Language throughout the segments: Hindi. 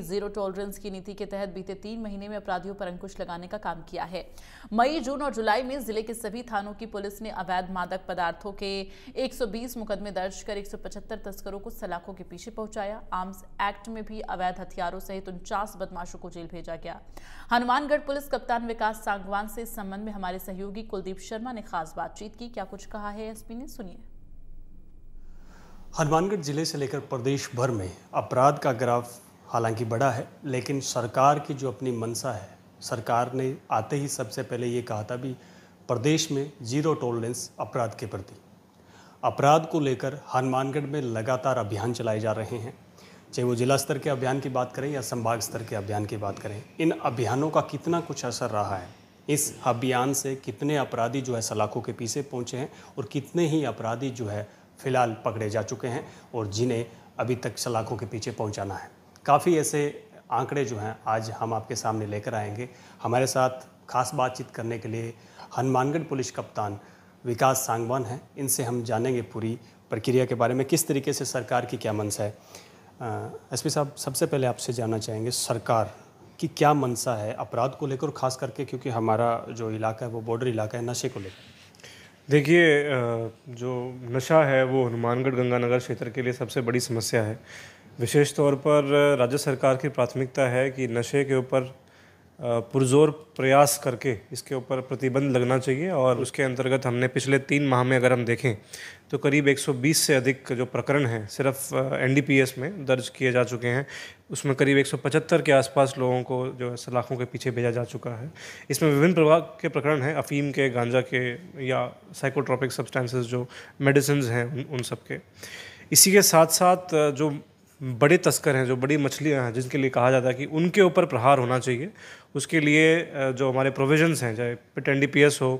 जीरो टॉलरेंस की नीति के तहत बीते तीन महीने में अपराधियों पर अंकुश लगाने का काम किया है मई जून और जुलाई में जिले के सभी थानों की पुलिस ने अवैध मादक पदार्थों के 120 मुकदमे दर्ज कर 175 तस्करों को सलाखों के पीछे पहुंचाया आर्म्स एक्ट में भी अवैध हथियारों सहित उनचास बदमाशों को जेल भेजा गया हनुमानगढ़ पुलिस कप्तान विकास सांगवान से इस संबंध में हमारे सहयोगी कुलदीप शर्मा ने खास बातचीत की क्या कुछ कहा है एसपी ने सुनिए हनुमानगढ़ जिले से लेकर प्रदेश भर में अपराध का ग्राफ हालांकि बड़ा है लेकिन सरकार की जो अपनी मंशा है सरकार ने आते ही सबसे पहले ये कहा था भी प्रदेश में जीरो टॉलरेंस अपराध के प्रति अपराध को लेकर हनुमानगढ़ में लगातार अभियान चलाए जा रहे हैं चाहे वो जिला स्तर के अभियान की बात करें या संभाग स्तर के अभियान की बात करें इन अभियानों का कितना कुछ असर रहा है इस अभियान से कितने अपराधी जो है सलाखों के पीछे पहुंचे हैं और कितने ही अपराधी जो है फिलहाल पकड़े जा चुके हैं और जिन्हें अभी तक सलाखों के पीछे पहुंचाना है काफ़ी ऐसे आंकड़े जो हैं आज हम आपके सामने लेकर आएंगे हमारे साथ खास बातचीत करने के लिए हनुमानगढ़ पुलिस कप्तान विकास सांगवान हैं इनसे हम जानेंगे पूरी प्रक्रिया के बारे में किस तरीके से सरकार की क्या मंशा है एस पी साहब सबसे पहले आपसे जानना चाहेंगे सरकार की क्या मंशा है अपराध को लेकर खास करके क्योंकि हमारा जो इलाका है वो बॉर्डर इलाका है नशे को लेकर देखिए जो नशा है वो हनुमानगढ़ गंगानगर क्षेत्र के लिए सबसे बड़ी समस्या है विशेष तौर पर राज्य सरकार की प्राथमिकता है कि नशे के ऊपर पुरजोर प्रयास करके इसके ऊपर प्रतिबंध लगना चाहिए और उसके अंतर्गत हमने पिछले तीन माह में अगर हम देखें तो करीब 120 से अधिक जो प्रकरण हैं सिर्फ एनडीपीएस में दर्ज किए जा चुके हैं उसमें करीब 175 के आसपास लोगों को जो है सलाखों के पीछे भेजा जा चुका है इसमें विभिन्न प्रभाव के प्रकरण हैं अफीम के गांजा के या साइकोट्रॉपिक सब्सटेंसेज जो मेडिसिन हैं उन, उन सब के इसी के साथ साथ जो बड़े तस्कर हैं जो बड़ी मछलियां हैं जिनके लिए कहा जाता है कि उनके ऊपर प्रहार होना चाहिए उसके लिए जो हमारे प्रोविजंस हैं चाहे पिट एन हो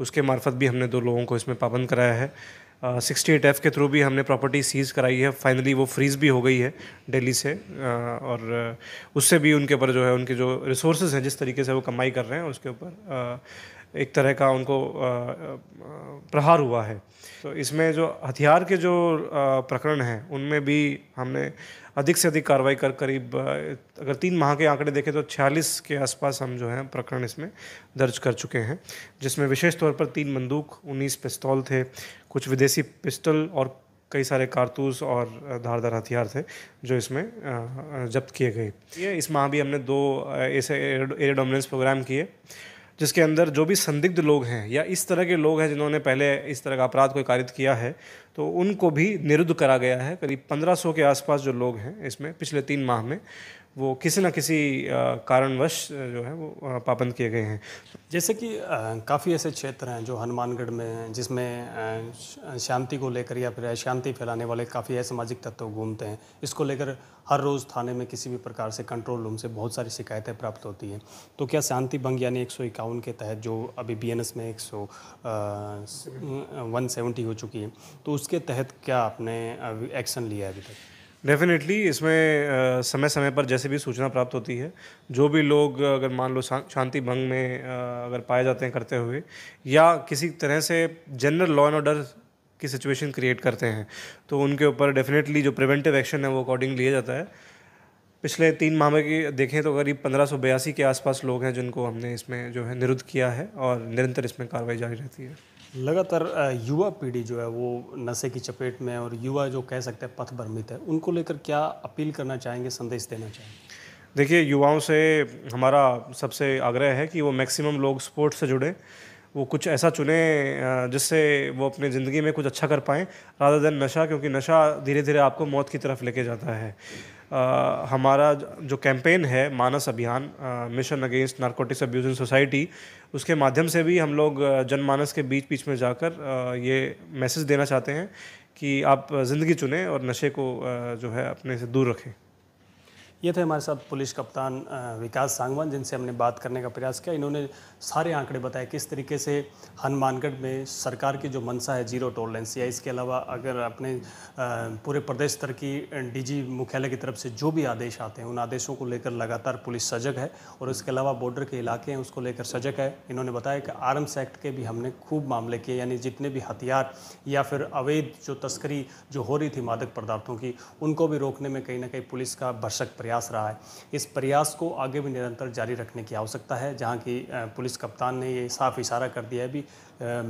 उसके मार्फत भी हमने दो लोगों को इसमें पाबंद कराया है सिक्सटी एट एफ़ के थ्रू भी हमने प्रॉपर्टी सीज कराई है फाइनली वो फ्रीज़ भी हो गई है दिल्ली से और उससे भी उनके ऊपर जो है उनके जो रिसोर्सेज हैं जिस तरीके से वो कमाई कर रहे हैं उसके ऊपर एक तरह का उनको प्रहार हुआ है तो इसमें जो हथियार के जो प्रकरण हैं उनमें भी हमने अधिक से अधिक कार्रवाई कर करीब अगर तीन माह के आंकड़े देखें तो 46 के आसपास हम जो हैं प्रकरण इसमें दर्ज कर चुके हैं जिसमें विशेष तौर पर तीन बंदूक 19 पिस्तौल थे कुछ विदेशी पिस्टल और कई सारे कारतूस और धारदार हथियार थे जो इसमें जब्त किए गए ये इस माह भी हमने दो ऐसे एयर डोमिनेंस प्रोग्राम किए जिसके अंदर जो भी संदिग्ध लोग हैं या इस तरह के लोग हैं जिन्होंने पहले इस तरह का अपराध कोई कारित किया है तो उनको भी निरुद्ध करा गया है करीब 1500 के आसपास जो लोग हैं इसमें पिछले तीन माह में वो किसी न किसी कारणवश जो है वो पाबंद किए गए हैं जैसे कि काफ़ी ऐसे क्षेत्र हैं जो हनुमानगढ़ में हैं जिसमें शांति को लेकर या फिर शांति फैलाने वाले काफ़ी असामाजिक तत्व घूमते हैं इसको लेकर हर रोज़ थाने में किसी भी प्रकार से कंट्रोल रूम से बहुत सारी शिकायतें प्राप्त होती हैं तो क्या शांति भंग यानी एक के तहत जो अभी बी में एक सौ हो चुकी है तो उस उसके तहत क्या आपने एक्शन लिया है अभी तक डेफिनेटली इसमें समय समय पर जैसे भी सूचना प्राप्त होती है जो भी लोग अगर मान लो शांति भंग में अगर पाए जाते हैं करते हुए या किसी तरह से जनरल लॉ एंड ऑर्डर की सिचुएशन क्रिएट करते हैं तो उनके ऊपर डेफिनेटली जो प्रिवेंटिव एक्शन है वो अकॉर्डिंग लिया जाता है पिछले तीन माह में की देखें तो करीब पंद्रह सौ बयासी के आसपास लोग हैं जिनको हमने इसमें जो है निरुद्ध किया है और निरंतर इसमें कार्रवाई जारी रहती है लगातार युवा पीढ़ी जो है वो नशे की चपेट में और युवा जो कह सकते हैं पथ भ्रमित है उनको लेकर क्या अपील करना चाहेंगे संदेश देना चाहेंगे देखिए युवाओं से हमारा सबसे आग्रह है कि वो मैक्सिमम लोग स्पोर्ट्स से जुड़ें वो कुछ ऐसा चुने जिससे वो अपने ज़िंदगी में कुछ अच्छा कर पाएँ राधा देन नशा क्योंकि नशा धीरे धीरे आपको मौत की तरफ लेके जाता है आ, हमारा जो कैंपेन है मानस अभियान mission against narcotics abuse in society उसके माध्यम से भी हम लोग जनमानस के बीच बीच में जाकर आ, ये मैसेज देना चाहते हैं कि आप ज़िंदगी चुनें और नशे को आ, जो है अपने से दूर रखें ये थे हमारे साथ पुलिस कप्तान विकास सांगवान जिनसे हमने बात करने का प्रयास किया इन्होंने सारे आंकड़े बताए किस तरीके से हनुमानगढ़ में सरकार की जो मंशा है जीरो टॉलरेंस या इसके अलावा अगर अपने पूरे प्रदेश स्तर की डीजी मुख्यालय की तरफ से जो भी आदेश आते हैं उन आदेशों को लेकर लगातार पुलिस सजग है और इसके अलावा बॉर्डर के इलाके हैं उसको लेकर सजग है इन्होंने बताया कि आर्म्स एक्ट के भी हमने खूब मामले किए यानी जितने भी हथियार या फिर अवैध जो तस्करी जो हो रही थी मादक पदार्थों की उनको भी रोकने में कहीं ना कहीं पुलिस का भरसक प्रयास प्रयास रहा है इस प्रयास को आगे भी निरंतर जारी रखने की आवश्यकता है जहाँ की पुलिस कप्तान ने ये साफ इशारा कर दिया है भी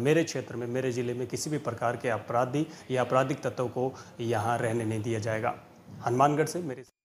मेरे क्षेत्र में मेरे ज़िले में किसी भी प्रकार के अपराधी या आपराधिक तत्वों को यहाँ रहने नहीं दिया जाएगा हनुमानगढ़ से मेरे